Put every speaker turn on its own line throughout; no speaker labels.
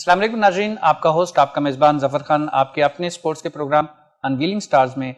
असलम नाजरीन आपका होस्ट आपका मेज़बान जफर खान आपके अपने स्पोर्ट्स के प्रोग्राम अनवीलिंग स्टार्स में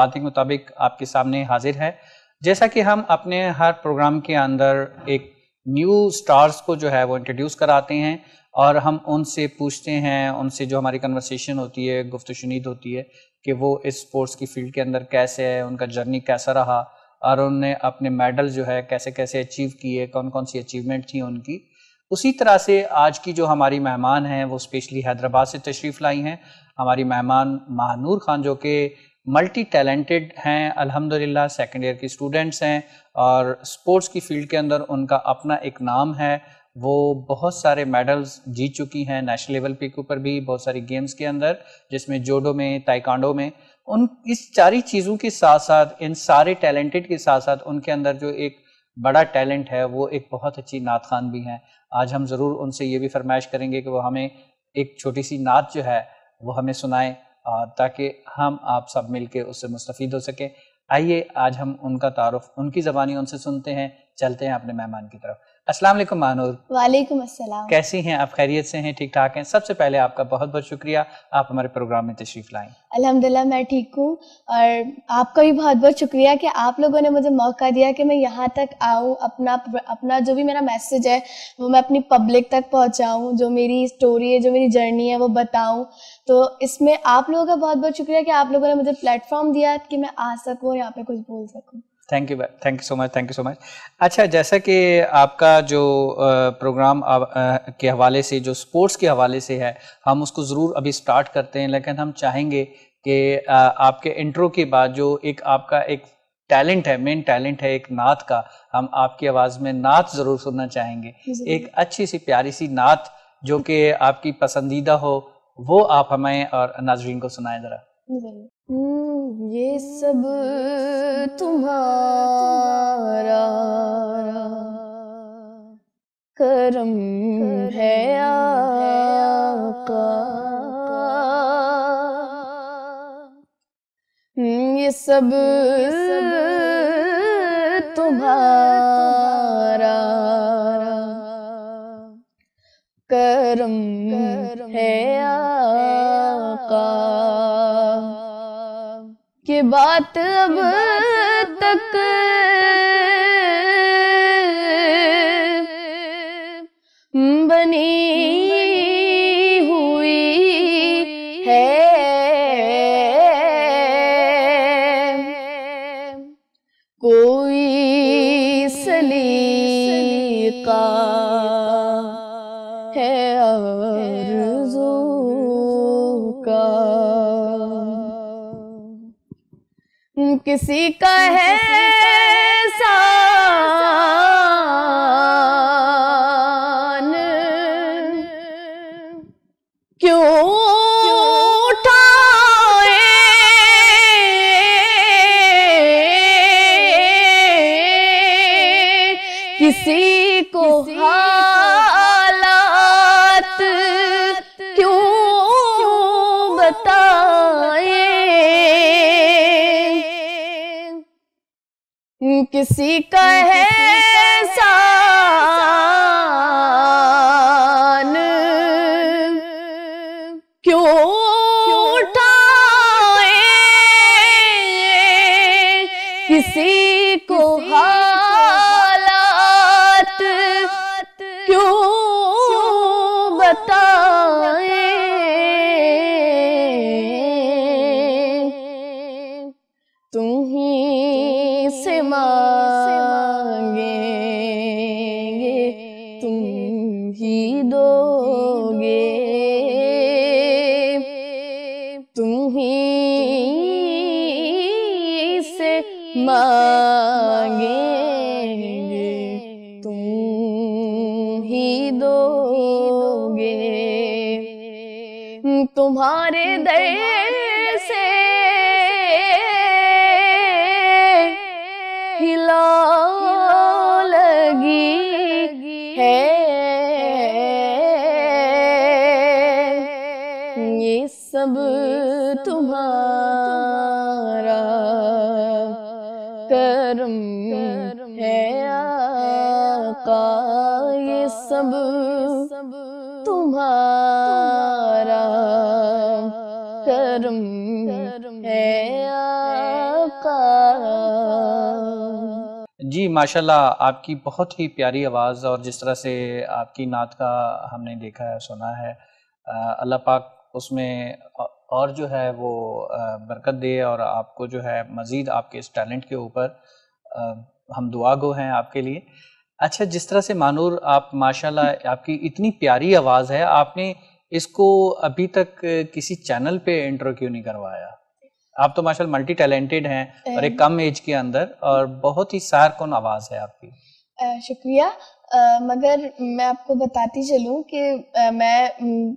वादे के मुताबिक आपके सामने हाजिर है जैसा कि हम अपने हर प्रोग्राम के अंदर एक न्यू स्टार्स को जो है वो इंट्रोड्यूस कराते हैं और हम उनसे पूछते हैं उनसे जो हमारी कन्वर्सेशन होती है गुफ्त शुनीद होती है कि वो इस स्पोर्ट्स की फील्ड के अंदर कैसे है उनका जर्नी कैसा रहा और उनने अपने मेडल जो है कैसे कैसे अचीव किए कौन कौन सी अचीवमेंट थी उनकी उसी तरह से आज की जो हमारी मेहमान हैं वो स्पेशली हैदराबाद से तशरीफ़ लाई हैं हमारी मेहमान महानूर खान जो कि मल्टी टैलेंटेड हैं अल्हम्दुलिल्लाह सेकेंड ईयर की स्टूडेंट्स हैं और स्पोर्ट्स की फील्ड के अंदर उनका अपना एक नाम है वो बहुत सारे मेडल्स जीत चुकी हैं नेशनल लेवल पे के ऊपर भी बहुत सारी गेम्स के अंदर जिसमें जोडो में ताइकांडो में उन इस सारी चीज़ों के साथ साथ इन सारे टैलेंटेड के साथ साथ उनके अंदर जो एक बड़ा टैलेंट है वो एक बहुत अच्छी नात खान भी हैं आज हम ज़रूर उनसे ये भी फरमाइश करेंगे कि वो हमें एक छोटी सी नात जो है वो हमें सुनाएं और ताकि हम आप सब मिल के उससे मुस्तफ़ हो सकें आइए आज हम उनका तारफ़ उनकी ज़बानी उनसे सुनते हैं चलते हैं अपने मेहमान की तरफ अस्सलाम वालेकुम मानूर
वालेकुम अस्सलाम
कैसी हैं आप खैरियत से हैं ठीक ठाक हैं सबसे पहले आपका बहुत बहुत शुक्रिया आप हमारे प्रोग्राम में तशरीफ लाएं
अल्हम्दुलिल्लाह मैं ठीक हूँ और आपका भी बहुत बहुत शुक्रिया कि आप लोगों ने मुझे मौका दिया कि मैं यहाँ तक आऊँ अपना अपना जो भी मेरा मैसेज है वो मैं अपनी पब्लिक तक पहुँचाऊँ जो मेरी स्टोरी है जो मेरी जर्नी है वो बताऊँ तो इसमें आप लोगों का बहुत बहुत शुक्रिया कि आप लोगों ने मुझे प्लेटफॉर्म दिया कि मैं आ सकूँ यहाँ पे कुछ बोल सकूँ
thank you thank you so much thank you so much अच्छा जैसा कि आपका जो प्रोग्राम के हवाले से जो स्पोर्ट्स के हवाले से है हम उसको ज़रूर अभी स्टार्ट करते हैं लेकिन हम चाहेंगे कि आपके इंट्रो के बाद जो एक आपका एक टैलेंट है मेन टैलेंट है एक नात का हम आपकी आवाज़ में नात ज़रूर सुनना चाहेंगे एक अच्छी सी प्यारी सी नात जो कि आपकी पसंदीदा हो वो आप हमें और नाजरीन को सुनाएं ज़रा
हम्म, ये सब तुम्हारा करम है आका हम्म, ये सब तुम्हारा करम है बात अब तक बनी किसी का है लगी है ये सब
जी माशाल्लाह आपकी बहुत ही प्यारी आवाज़ और जिस तरह से आपकी नात का हमने देखा है सुना है अल्लाह पाक उसमें और जो है वो बरकत दे और आपको जो है मज़ीद आपके इस टैलेंट के ऊपर हम दुआ गो हैं आपके लिए अच्छा जिस तरह से मानूर आप माशाल्लाह आपकी इतनी प्यारी आवाज़ है आपने इसको अभी तक किसी चैनल पे इंटरव्यू क्यों नहीं करवाया आप तो माशाल्लाह मल्टी टैलेंटेड हैं और एक कम एज के अंदर और बहुत ही सारकुन आवाज़
है आपकी शुक्रिया आ, मगर मैं आपको बताती चलू कि आ, मैं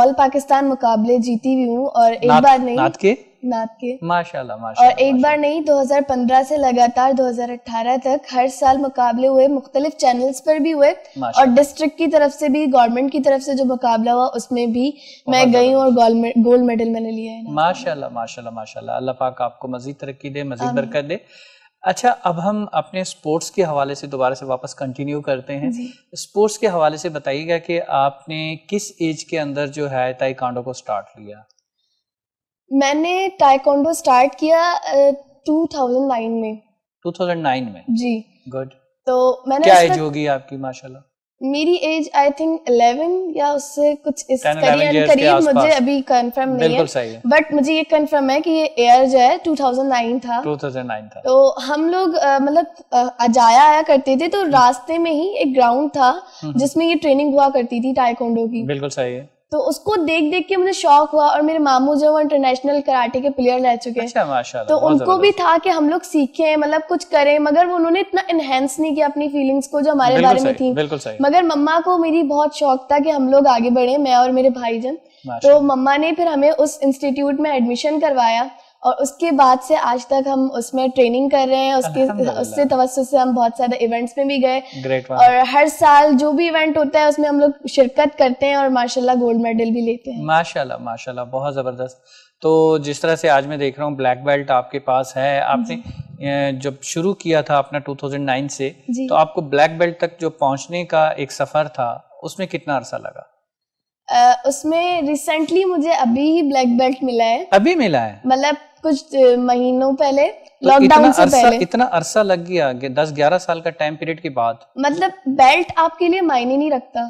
ऑल पाकिस्तान मुकाबले जीती हुई हूँ और एक बार नहीं के? मैप के
माशाल्लाह माशा और
एक बार नहीं 2015 से लगातार 2018 तक हर साल मुकाबले हुए मुख्तलिफ चैनल्स पर भी हुए और डिस्ट्रिक्ट की तरफ से भी गवर्नमेंट की तरफ से जो मुकाबला हुआ उसमें भी मैं गई और गोल्ड मेडल मैंने लिया है
माशा माशा माशा अल्लाह पाक आपको मजीद तरक्की दे मजीद बरकत दे अच्छा अब हम अपने स्पोर्ट्स के हवाले से दोबारा से वापस कंटिन्यू करते हैं स्पोर्ट्स के हवाले से बताइएगा कि आपने किस एज के अंदर जो है ताइकांडो को स्टार्ट लिया
मैंने टाइकोंडो स्टार्ट किया टू थाउजेंड नाइन में
2009 में जी गुड
तो मैंने क्या एज
होगी आपकी माशाल्लाह
मेरी एज आई थिंक 11 या उससे कुछ इस करीब करीब मुझे अभी कंफर्म नहीं है, है बट मुझे ये कंफर्म है कि ये एयर जो है 2009 था
2009 था
तो हम लोग मतलब अजाया आया करते थे तो हम्म। रास्ते में ही एक ग्राउंड था हम्म, हम्म। जिसमें ये ट्रेनिंग हुआ करती थी टाइकोंडो की बिल्कुल सही है तो उसको देख देख के मुझे शौक हुआ और मेरे मामू जो है इंटरनेशनल कराटे के प्लेयर रह चुके हैं
अच्छा, तो उनको भी
था कि हम लोग सीखें मतलब कुछ करें मगर वो उन्होंने इतना इनहेंस नहीं किया अपनी फीलिंग्स को जो हमारे बारे में थी मगर मम्मा को मेरी बहुत शौक था कि हम लोग आगे बढ़े मैं और मेरे भाईजन तो मम्मा ने फिर हमें उस इंस्टीट्यूट में एडमिशन करवाया और उसके बाद से आज तक हम उसमें ट्रेनिंग कर रहे हैं उसके उससे तवस्त से हम बहुत सारे इवेंट्स में भी गए और हर साल जो भी इवेंट होता है उसमें हम लोग शिरकत करते हैं और माशाल्लाह गोल्ड मेडल भी लेते हैं माशाल्लाह
माशाल्लाह बहुत ज़बरदस्त तो जिस तरह से आज मैं देख रहा हूँ ब्लैक बेल्ट आपके पास है आपने जब शुरू किया था अपना टू से तो आपको ब्लैक बेल्ट तक जो पहुँचने का एक सफ़र था उसमें कितना अरसा लगा
Uh, उसमें रिसेंटली मुझे अभी ही ब्लैक बेल्ट मिला है
अभी मिला है
मतलब कुछ महीनों पहले तो लॉकडाउन से पहले
इतना अरसा लग गया दस ग्यारह साल का टाइम पीरियड के बाद
मतलब बेल्ट आपके लिए मायने नहीं रखता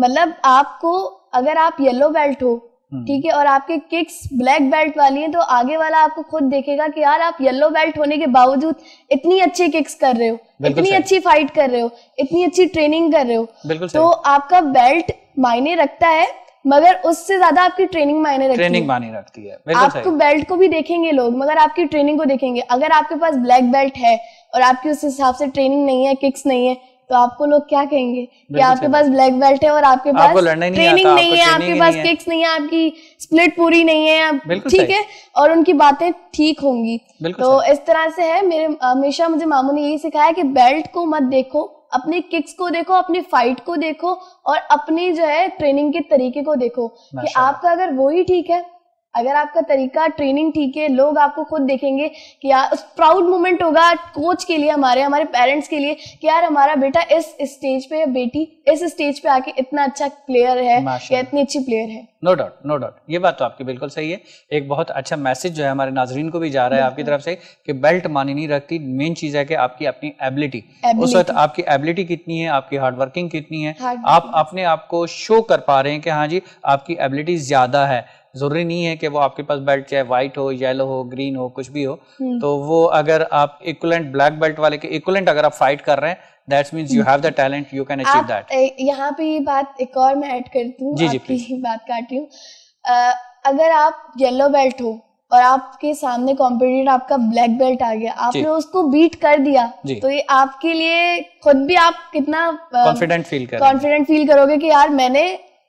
मतलब आपको अगर आप येलो बेल्ट हो हम्म। ठीक है और आपके किक्स ब्लैक बेल्ट वाली हैं तो आगे वाला आपको खुद देखेगा कि यार आप येलो बेल्ट होने के बावजूद इतनी अच्छी किक्स कर रहे हो इतनी अच्छी फाइट कर रहे हो इतनी अच्छी ट्रेनिंग कर रहे हो तो आपका बेल्ट मायने रखता है मगर उससे ज्यादा आपकी ट्रेनिंग मायने रखती ट्रेनिंग ट्रेनिंग
रखती है आपको तो
बेल्ट को भी देखेंगे लोग मगर आपकी ट्रेनिंग को देखेंगे अगर आपके पास ब्लैक बेल्ट है और आपकी उस हिसाब से ट्रेनिंग नहीं है किक्स नहीं है तो आपको लोग क्या कहेंगे कि आपके पास ब्लैक बेल्ट है और आपके पास ट्रेनिंग नहीं, नहीं है आपके पास किक्स नहीं है आपकी स्प्लिट पूरी नहीं है ठीक है और उनकी बातें ठीक होंगी तो इस तरह से है मेरे हमेशा मुझे मामू ने यही सिखाया कि बेल्ट को मत देखो अपने किक्स को देखो अपनी फाइट को देखो और अपनी जो है ट्रेनिंग के तरीके को देखो कि आपका अगर वो ही ठीक है अगर आपका तरीका ट्रेनिंग ठीक है लोग आपको खुद देखेंगे कि यार प्राउड मोमेंट होगा कोच के लिए हमारे हमारे पेरेंट्स के लिए कि यार हमारा बेटा इस स्टेज पे बेटी इस स्टेज पे आके इतना अच्छा प्लेयर है या इतनी अच्छी प्लेयर है
नो डाउट नो डाउट ये बात तो आपकी बिल्कुल सही है एक बहुत अच्छा मैसेज जो है हमारे नाजरीन को भी जा रहा है आपकी तरफ से कि बेल्ट मानी नहीं रखती मेन चीज है कि आपकी अपनी एबिलिटी उस वक्त आपकी एबिलिटी कितनी है आपकी हार्डवर्किंग कितनी है आप अपने आप को शो कर पा रहे हैं कि हाँ जी आपकी एबिलिटी ज्यादा है ज़रूरी नहीं है कि वो आपके पास बेल्ट चाहे व्हाइट हो येलो हो ग्रीन हो कुछ भी हो हम्म। तो वो अगर आप इक्वलेंट ब्लैक बेल्ट वाले के इक्वलेंट अगर आप फाइट कर रहे हैं that's means you have the talent you can achieve that
यहाँ पे ये बात एक और मैं ऐड करती हूँ जी जी प्लीज बात काटती रही हूँ अगर आप येलो बेल्ट हो और आपके सामने कॉम्पिटिटर आपका ब्लैक बेल्ट आ गया आपने उसको बीट कर दिया तो ये आपके लिए खुद भी आप कितना कॉन्फिडेंट फील कर कॉन्फिडेंट फील करोगे कि यार मैंने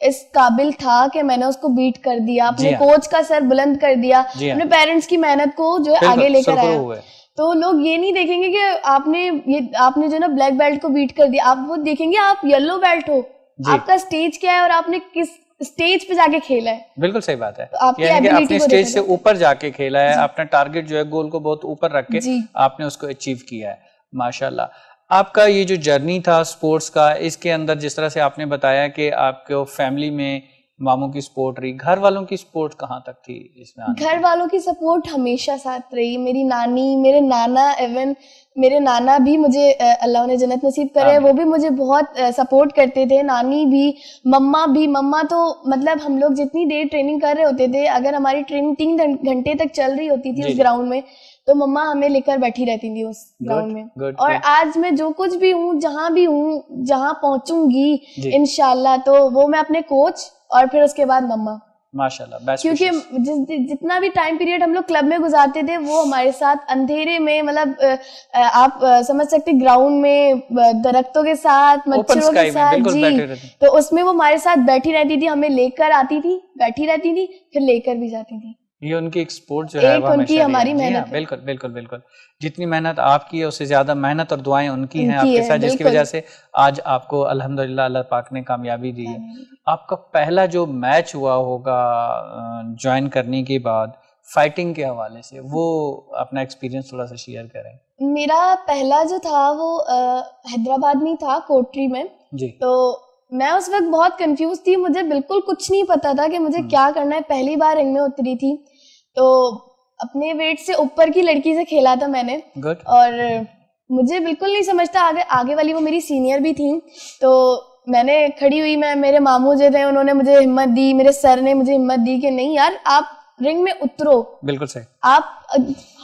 इस काबिल था कि मैंने उसको बीट कर दिया अपने कोच हाँ। का सर बुलंद कर दिया हाँ। अपने पेरेंट्स की मेहनत को जो है आगे लेकर आया तो लोग ये नहीं देखेंगे कि आपने ये आपने जो ना ब्लैक बेल्ट को बीट कर दिया आप वो देखेंगे आप येलो बेल्ट हो आपका स्टेज क्या है और आपने किस स्टेज पे जाके खेला है
बिल्कुल सही बात है तो आपने स्टेज से ऊपर जाके खेला है अपना टारगेट जो है गोल को बहुत ऊपर रख के आपने उसको अचीव किया है माशाल्लाह आपका ये जो जर्नी था स्पोर्ट्स का इसके अंदर जिस तरह से आपने बताया कि आपको फैमिली में मामों की सपोर्ट रही घर वालों की सपोर्ट कहाँ तक थी इसमें
घर वालों की सपोर्ट हमेशा साथ रही मेरी नानी मेरे नाना एवन मेरे नाना भी मुझे अल्लाह ने जन्नत नसीब करे वो भी मुझे बहुत सपोर्ट करते थे नानी भी मम्मा भी मम्मा तो मतलब हम लोग जितनी देर ट्रेनिंग कर रहे होते थे अगर हमारी ट्रेनिंग तीन घंटे तक चल रही होती थी उस ग्राउंड में तो मम्मा हमें लेकर बैठी रहती थी उस ग्राउंड में good, और good. आज मैं जो कुछ भी हूँ जहाँ भी हूँ जहाँ पहुंचूंगी इनशाला तो वो मैं अपने कोच और फिर उसके बाद मम्मा
माशाल्लाह क्योंकि
जिस जितना भी टाइम पीरियड हम लोग क्लब में गुजारते थे वो हमारे साथ अंधेरे में मतलब आप समझ सकते ग्राउंड में दरख्तों के साथ मच्छरों के साथ जी तो उसमें वो हमारे साथ बैठी रहती थी हमें लेकर आती थी बैठी रहती थी फिर लेकर भी जाती थी
ये उनकी एक्सपोर्ट जो है उनकी हमारी हाँ, मेहनत बिल्कुल बिल्कुल बिल्कुल जितनी मेहनत आपकी है उससे ज्यादा मेहनत और दुआएं उनकी, हैं आपके है, साथ जिसकी वजह से आज आपको अल्हम्दुलिल्लाह अल्लाह पाक ने कामयाबी दी है हम्म। आपका पहला जो मैच हुआ होगा ज्वाइन करने के बाद फाइटिंग के हवाले से वो अपना एक्सपीरियंस थोड़ा सा शेयर करें
मेरा पहला जो था वो हैदराबाद में था कोटरी में जी तो मैं उस वक्त बहुत कंफ्यूज थी मुझे बिल्कुल कुछ नहीं पता था कि मुझे हम्म। क्या करना है पहली बार रिंग में उतरी थी तो अपने वेट से ऊपर की लड़की से खेला था मैंने Good. और मुझे बिल्कुल नहीं समझता आगे आगे वाली वो मेरी सीनियर भी थी तो मैंने खड़ी हुई मैं मेरे मामू जो थे उन्होंने मुझे हिम्मत दी मेरे सर ने मुझे हिम्मत दी कि नहीं यार आप रिंग में उतरो बिल्कुल सही आप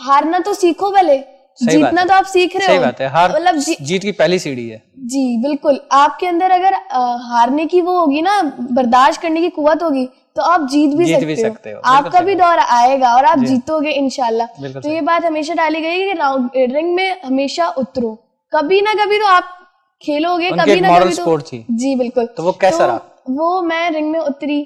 हारना तो सीखो पहले जीतना तो आप सीख रहे सही हो बात है हार मतलब जी,
जीत की पहली सीढ़ी है
जी बिल्कुल आपके अंदर अगर आ, हारने की वो होगी ना बर्दाश्त करने की कुत होगी तो आप जीत भी, जीत सकते, भी हो। सकते हो आपका भी दौर आएगा और आप जीतोगे इनशाला तो ये बात हमेशा डाली गई कि रिंग में हमेशा उतरो कभी ना कभी तो आप खेलोगे कभी ना कभी तो जी बिल्कुल तो वो कैसा तो रहा वो मैं रिंग में उतरी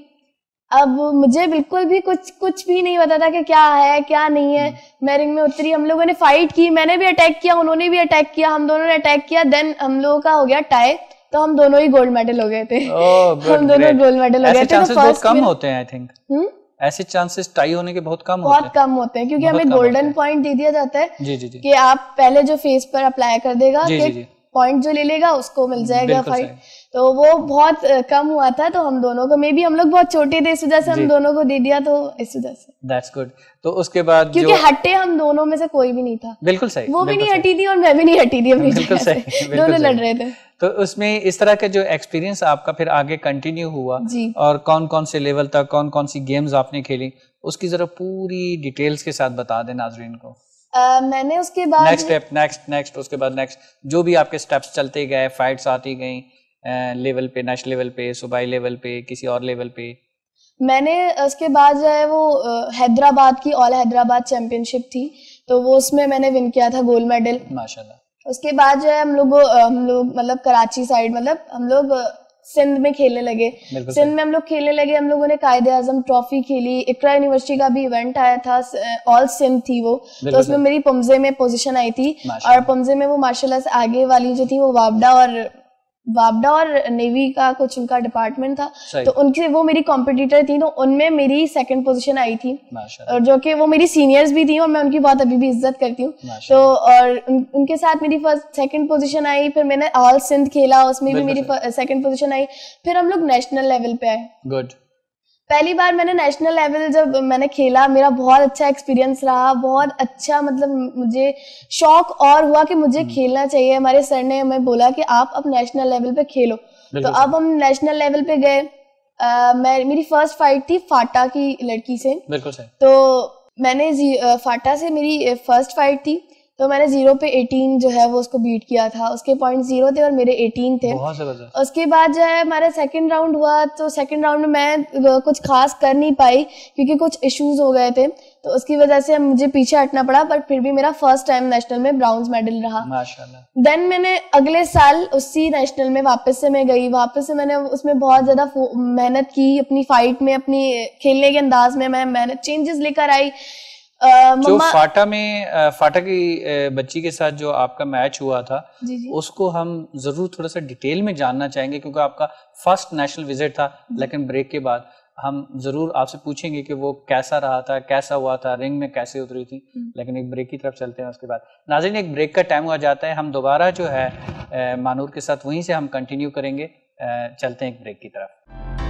अब मुझे बिल्कुल भी कुछ कुछ भी नहीं पता था कि क्या है क्या नहीं है हम्म। मैं रिंग में उतरी हम लोगों ने फाइट की मैंने भी अटैक किया उन्होंने भी अटैक किया हम दोनों ने अटैक किया देन हम लोगों का हो गया टाई तो हम दोनों ही गोल्ड मेडल हो गए थे oh,
हम दोनों गोल्ड
मेडल हो गए थे तो बहुत कम होते हैं आई थिंक हम्म? ऐसे चांसेस टाई होने के बहुत कम बहुत होते कम
होते हैं क्योंकि हमें गोल्डन पॉइंट दे दिया जाता है जी जी जी कि आप पहले जो फेस पर अप्लाई कर देगा जी, जी, जी. पॉइंट जो ले लेगा उसको मिल हम्म, जाएगा फाइट तो वो बहुत कम हुआ था तो हम दोनों को मे बी हम लोग बहुत छोटे थे इस वजह से हम दोनों को दे दिया तो इस वजह से
दैट्स गुड तो उसके बाद क्योंकि हटे
हम दोनों में से कोई भी नहीं था
बिल्कुल सही वो भी नहीं हटी
थी और मैं भी नहीं हटी थी बिल्कुल
सही दोनों लड़ रहे थे तो उसमें इस तरह का जो एक्सपीरियंस आपका फिर आगे कंटिन्यू हुआ और कौन कौन से लेवल तक कौन कौन सी गेम्स आपने खेली उसकी जरा पूरी डिटेल्स के साथ बता दें नाजरीन को
मैंने उसके बाद नेक्स्ट स्टेप
नेक्स्ट नेक्स्ट उसके बाद नेक्स्ट जो भी आपके स्टेप्स चलते गए फाइट्स आती गई लेवल पे नेशनल लेवल पे सुबह लेवल पे किसी और लेवल पे
मैंने उसके बाद जो है वो हैदराबाद की ऑल हैदराबाद चैंपियनशिप थी तो वो उसमें मैंने विन किया था गोल्ड मेडल माशाल्लाह उसके बाद जो है हम लोग हम लोग मतलब कराची साइड मतलब हम लोग सिंध में खेलने लगे सिंध में हम लोग खेलने लगे हम लोगों ने कायदे आजम ट्रॉफी खेली इकरा यूनिवर्सिटी का भी इवेंट आया था ऑल सिंध थी वो तो उसमें मेरी पमजे में पोजीशन आई थी और पमजे में वो मार्शल आर्ट आगे वाली जो थी वो वाबडा और वाबडा और नेवी का कुछ उनका डिपार्टमेंट था तो उनकी वो मेरी कॉम्पिटिटर थी तो उनमें मेरी सेकंड पोजीशन आई थी और जो कि वो मेरी सीनियर्स भी थी और मैं उनकी बहुत अभी भी इज्जत करती हूँ तो और उन, उनके साथ मेरी फर्स्ट सेकंड पोजीशन आई फिर मैंने ऑल सिंध खेला उसमें भी मेरी सेकंड पोजीशन आई फिर हम लोग नेशनल लेवल पे आए गुड पहली बार मैंने नेशनल लेवल जब मैंने खेला मेरा बहुत अच्छा एक्सपीरियंस रहा बहुत अच्छा मतलब मुझे शौक और हुआ कि मुझे हम्म। खेलना चाहिए हमारे सर ने हमें बोला कि आप अब नेशनल लेवल पे खेलो तो अब हम नेशनल लेवल पे गए मैं मेरी फर्स्ट फाइट थी फाटा की लड़की से बिल्कुल तो मैंने फाटा से मेरी फर्स्ट फाइट थी तो मैंने जीरो पे एटीन जो है वो उसको बीट किया था उसके पॉइंट जीरो थे और मेरे एटीन थे उसके बाद जो है हमारा सेकंड राउंड हुआ तो सेकंड राउंड में मैं कुछ खास कर नहीं पाई क्योंकि कुछ इश्यूज हो गए थे तो उसकी वजह से मुझे पीछे हटना पड़ा बट फिर भी मेरा फर्स्ट टाइम नेशनल में ब्राउन्स मेडल रहा देन मैंने अगले साल उसी नेशनल में वापस से मैं गई वापस से मैंने उसमें बहुत ज्यादा मेहनत की अपनी फाइट में अपनी खेलने के अंदाज में मैं मेहनत चेंजेस लेकर आई जो फाटा
में फाटा की बच्ची के साथ जो आपका मैच हुआ था जी जी। उसको हम जरूर थोड़ा सा डिटेल में जानना चाहेंगे क्योंकि आपका फर्स्ट नेशनल विजिट था लेकिन ब्रेक के बाद हम जरूर आपसे पूछेंगे कि वो कैसा रहा था कैसा हुआ था रिंग में कैसे उतरी थी हम्म। लेकिन एक ब्रेक की तरफ चलते हैं उसके बाद नाजिन एक ब्रेक का टाइम हुआ जाता है हम दोबारा जो है मानूर के साथ वहीं से हम कंटिन्यू करेंगे चलते हैं एक ब्रेक की तरफ